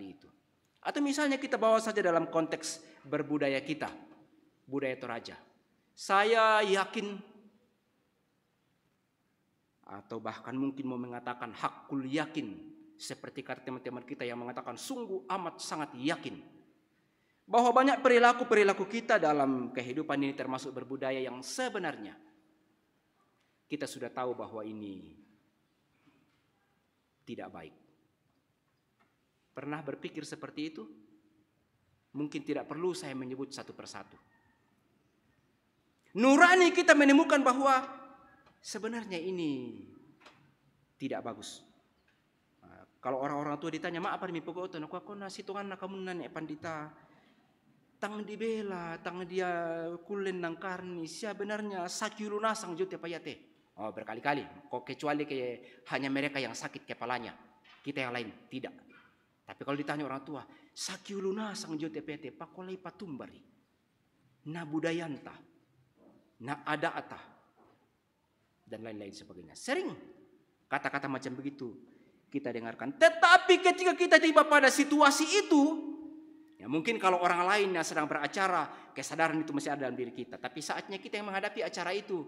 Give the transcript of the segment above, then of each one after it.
tadi itu. Atau misalnya kita bawa saja dalam konteks berbudaya kita, budaya Toraja. Saya yakin atau bahkan mungkin mau mengatakan hakul yakin seperti kata teman-teman kita yang mengatakan sungguh amat sangat yakin bahwa banyak perilaku-perilaku kita dalam kehidupan ini termasuk berbudaya yang sebenarnya kita sudah tahu bahwa ini tidak baik. Pernah berpikir seperti itu? Mungkin tidak perlu saya menyebut satu persatu. Nurani kita menemukan bahwa sebenarnya ini tidak bagus. Nah, kalau orang-orang tua ditanya, "Ma apa demi pokok otan aku kona situngan kamu nanya pandita?" Tang dibela, tang dia kulen nang karni, siapa benarnya sakiru nasang jute payate. Oh berkali-kali, kok kecuali kayak hanya mereka yang sakit kepalanya, kita yang lain tidak. Tapi kalau ditanya orang tua, sakiuluna sang jote pakolai patumbari. Na budayanta, na adaata, dan lain-lain sebagainya. Sering kata-kata macam begitu kita dengarkan. Tetapi ketika kita tiba pada situasi itu, ya mungkin kalau orang lain yang sedang beracara, kesadaran itu masih ada dalam diri kita. Tapi saatnya kita yang menghadapi acara itu,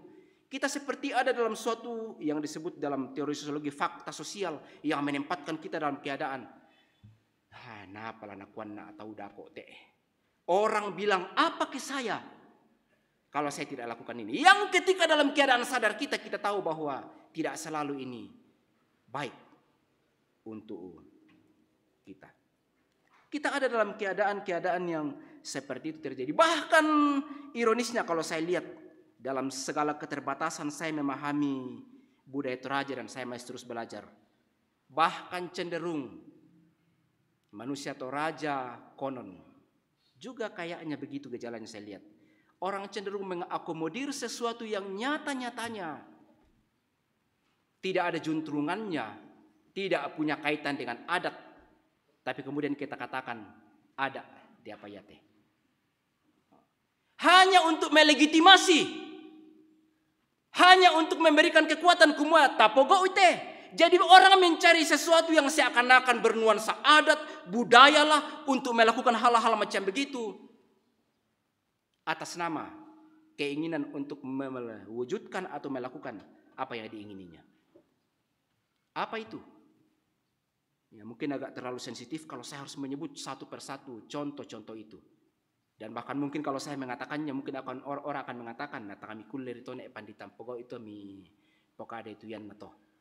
kita seperti ada dalam suatu yang disebut dalam teori sosiologi fakta sosial yang menempatkan kita dalam keadaan nakuan tahu atau dako te. Orang bilang apa ke saya kalau saya tidak lakukan ini? Yang ketika dalam keadaan sadar kita kita tahu bahwa tidak selalu ini baik untuk kita. Kita ada dalam keadaan-keadaan yang seperti itu terjadi. Bahkan ironisnya kalau saya lihat dalam segala keterbatasan saya memahami budaya Toraja dan saya masih terus belajar. Bahkan cenderung manusia atau raja konon. Juga kayaknya begitu gejalanya saya lihat. Orang cenderung mengakomodir sesuatu yang nyata-nyatanya. Tidak ada juntrungannya, tidak punya kaitan dengan adat. Tapi kemudian kita katakan ada di apa ya teh. Hanya untuk melegitimasi. Hanya untuk memberikan kekuatan kumua tapogo ite. Jadi orang mencari sesuatu yang seakan-akan bernuansa adat, budayalah untuk melakukan hal-hal macam begitu. Atas nama keinginan untuk mewujudkan atau melakukan apa yang diingininya. Apa itu? Ya, mungkin agak terlalu sensitif kalau saya harus menyebut satu persatu contoh-contoh itu. Dan bahkan mungkin kalau saya mengatakannya mungkin akan orang-orang akan mengatakan nah kami kulir itu nek panditan pokok itu mi pokade itu yang metoh.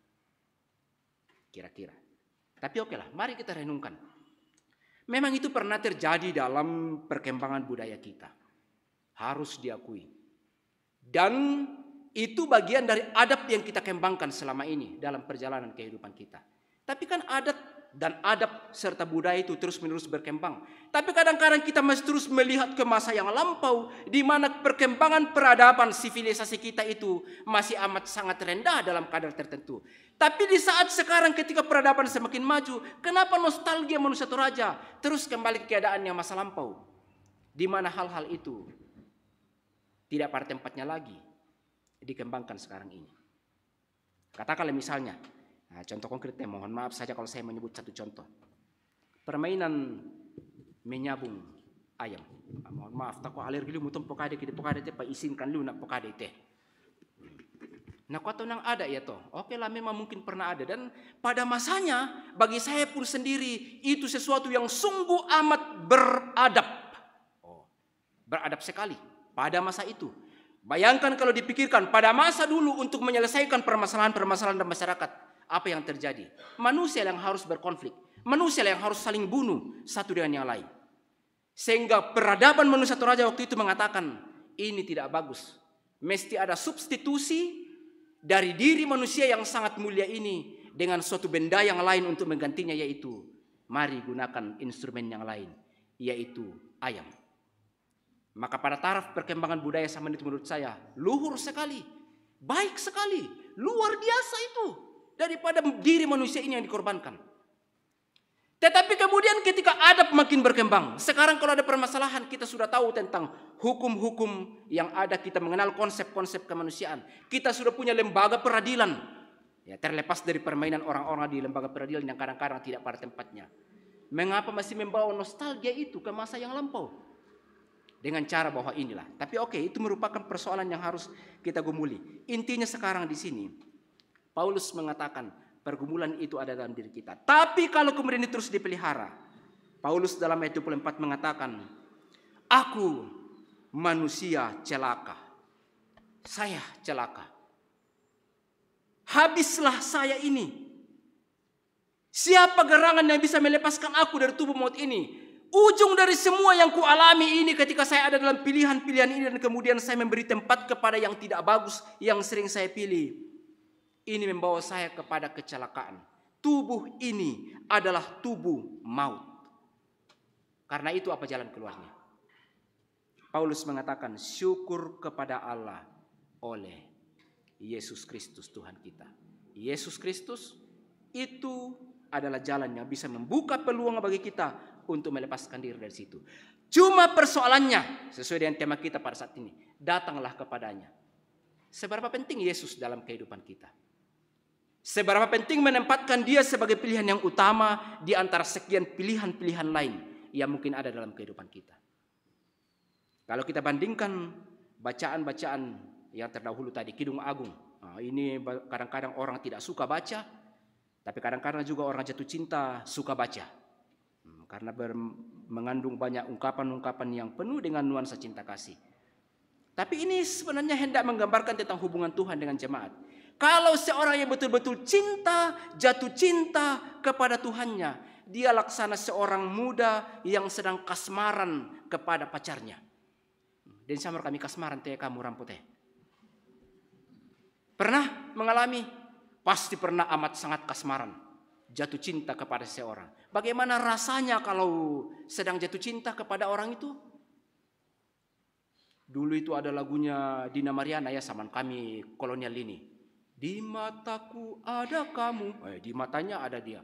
Kira-kira. Tapi oke lah, mari kita renungkan. Memang itu pernah terjadi dalam perkembangan budaya kita. Harus diakui. Dan itu bagian dari adab yang kita kembangkan selama ini dalam perjalanan kehidupan kita. Tapi kan adat dan adab serta budaya itu terus-menerus berkembang. Tapi kadang-kadang kita masih terus melihat ke masa yang lampau di mana perkembangan peradaban sivilisasi kita itu masih amat sangat rendah dalam kadar tertentu. Tapi di saat sekarang ketika peradaban semakin maju, kenapa nostalgia manusia toraja terus kembali ke keadaan yang masa lampau? Di mana hal-hal itu tidak pada tempatnya lagi dikembangkan sekarang ini. Katakanlah misalnya, Nah, contoh konkretnya, mohon maaf saja kalau saya menyebut satu contoh. Permainan menyabung ayam. Nah, mohon maaf, tako alergi lu mutum pokade kita pokade teh pak isinkan lu nak pokade teh. Nah, kau nang ada ya toh. Oke lah, memang mungkin pernah ada dan pada masanya bagi saya pun sendiri itu sesuatu yang sungguh amat beradab. Oh, beradab sekali pada masa itu. Bayangkan kalau dipikirkan pada masa dulu untuk menyelesaikan permasalahan-permasalahan dalam masyarakat apa yang terjadi. Manusia yang harus berkonflik. Manusia yang harus saling bunuh satu dengan yang lain. Sehingga peradaban manusia satu raja waktu itu mengatakan, ini tidak bagus. Mesti ada substitusi dari diri manusia yang sangat mulia ini dengan suatu benda yang lain untuk menggantinya yaitu mari gunakan instrumen yang lain yaitu ayam. Maka pada taraf perkembangan budaya zaman itu menurut saya luhur sekali, baik sekali, luar biasa itu daripada diri manusia ini yang dikorbankan. Tetapi kemudian ketika adab makin berkembang, sekarang kalau ada permasalahan kita sudah tahu tentang hukum-hukum yang ada, kita mengenal konsep-konsep kemanusiaan. Kita sudah punya lembaga peradilan. Ya, terlepas dari permainan orang-orang di lembaga peradilan yang kadang-kadang tidak pada tempatnya. Mengapa masih membawa nostalgia itu ke masa yang lampau? Dengan cara bahwa inilah. Tapi oke, okay, itu merupakan persoalan yang harus kita gumuli. Intinya sekarang di sini, Paulus mengatakan pergumulan itu ada dalam diri kita. Tapi kalau kemudian terus dipelihara, Paulus dalam ayat 24 mengatakan, Aku manusia celaka. Saya celaka. Habislah saya ini. Siapa gerangan yang bisa melepaskan aku dari tubuh maut ini? ujung dari semua yang kualami ini ketika saya ada dalam pilihan-pilihan ini dan kemudian saya memberi tempat kepada yang tidak bagus yang sering saya pilih. Ini membawa saya kepada kecelakaan. Tubuh ini adalah tubuh maut. Karena itu apa jalan keluarnya? Paulus mengatakan syukur kepada Allah oleh Yesus Kristus Tuhan kita. Yesus Kristus itu adalah jalan yang bisa membuka peluang bagi kita untuk melepaskan diri dari situ. Cuma persoalannya sesuai dengan tema kita pada saat ini, datanglah kepadanya. Seberapa penting Yesus dalam kehidupan kita? Seberapa penting menempatkan dia sebagai pilihan yang utama di antara sekian pilihan-pilihan lain yang mungkin ada dalam kehidupan kita. Kalau kita bandingkan bacaan-bacaan yang terdahulu tadi Kidung Agung, ah, ini kadang-kadang orang tidak suka baca, tapi kadang-kadang juga orang jatuh cinta suka baca. Hmm, karena mengandung banyak ungkapan-ungkapan yang penuh dengan nuansa cinta kasih. Tapi ini sebenarnya hendak menggambarkan tentang hubungan Tuhan dengan jemaat kalau seorang yang betul-betul cinta, jatuh cinta kepada Tuhannya, dia laksana seorang muda yang sedang kasmaran kepada pacarnya. Dan sama kami kasmaran teh kamu teh. Pernah mengalami? Pasti pernah amat sangat kasmaran. Jatuh cinta kepada seorang. Bagaimana rasanya kalau sedang jatuh cinta kepada orang itu? Dulu itu ada lagunya Dina Mariana ya zaman kami kolonial ini. Di mataku ada kamu. Eh, di matanya ada dia.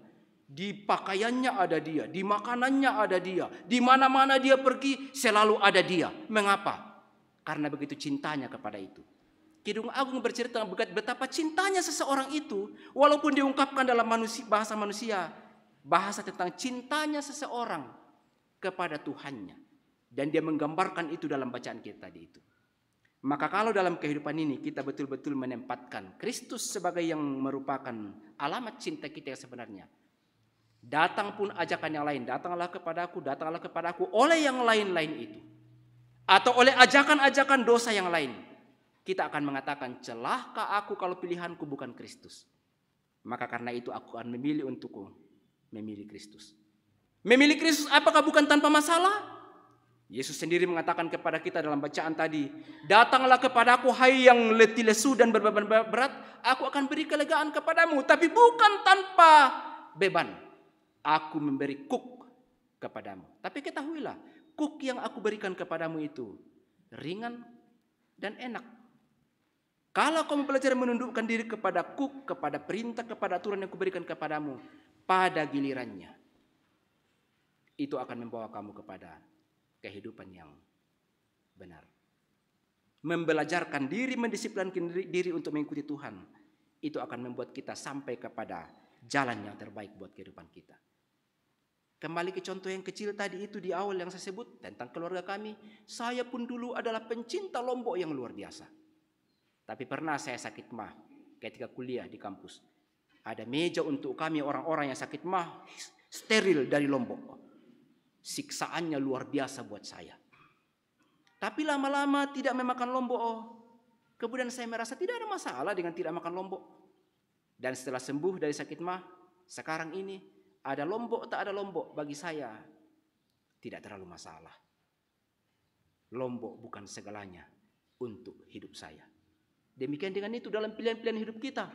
Di pakaiannya ada dia. Di makanannya ada dia. Di mana-mana dia pergi selalu ada dia. Mengapa? Karena begitu cintanya kepada itu. Kidung Agung bercerita betapa cintanya seseorang itu. Walaupun diungkapkan dalam manusia, bahasa manusia. Bahasa tentang cintanya seseorang kepada Tuhannya. Dan dia menggambarkan itu dalam bacaan kita tadi itu. Maka kalau dalam kehidupan ini kita betul-betul menempatkan Kristus sebagai yang merupakan alamat cinta kita yang sebenarnya. Datang pun ajakan yang lain, datanglah kepadaku, datanglah kepadaku oleh yang lain-lain itu. Atau oleh ajakan-ajakan dosa yang lain. Kita akan mengatakan celahkah aku kalau pilihanku bukan Kristus. Maka karena itu aku akan memilih untukku memilih Kristus. Memilih Kristus apakah bukan tanpa masalah? Yesus sendiri mengatakan kepada kita dalam bacaan tadi, "Datanglah kepada aku hai yang letih lesu dan berbeban berat, aku akan beri kelegaan kepadamu, tapi bukan tanpa beban. Aku memberi kuk kepadamu. Tapi ketahuilah, kuk yang aku berikan kepadamu itu ringan dan enak. Kalau kamu belajar menundukkan diri kepada kuk, kepada perintah, kepada aturan yang kuberikan kepadamu, pada gilirannya, itu akan membawa kamu kepada kehidupan yang benar. Membelajarkan diri, mendisiplinkan diri untuk mengikuti Tuhan, itu akan membuat kita sampai kepada jalan yang terbaik buat kehidupan kita. Kembali ke contoh yang kecil tadi itu di awal yang saya sebut tentang keluarga kami. Saya pun dulu adalah pencinta lombok yang luar biasa. Tapi pernah saya sakit mah ketika kuliah di kampus. Ada meja untuk kami orang-orang yang sakit mah steril dari lombok. Siksaannya luar biasa buat saya. Tapi lama-lama tidak memakan lombok. Oh, kemudian saya merasa tidak ada masalah dengan tidak makan lombok. Dan setelah sembuh dari sakit mah, sekarang ini ada lombok tak ada lombok bagi saya tidak terlalu masalah. Lombok bukan segalanya untuk hidup saya. Demikian dengan itu dalam pilihan-pilihan hidup kita.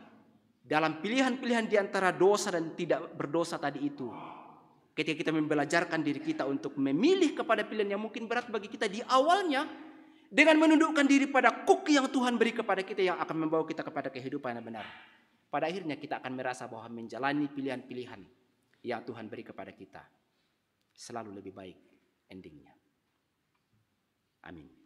Dalam pilihan-pilihan di antara dosa dan tidak berdosa tadi itu, Ketika kita membelajarkan diri kita untuk memilih kepada pilihan yang mungkin berat bagi kita di awalnya dengan menundukkan diri pada kuk yang Tuhan beri kepada kita yang akan membawa kita kepada kehidupan yang benar. Pada akhirnya kita akan merasa bahwa menjalani pilihan-pilihan yang Tuhan beri kepada kita selalu lebih baik endingnya. Amin.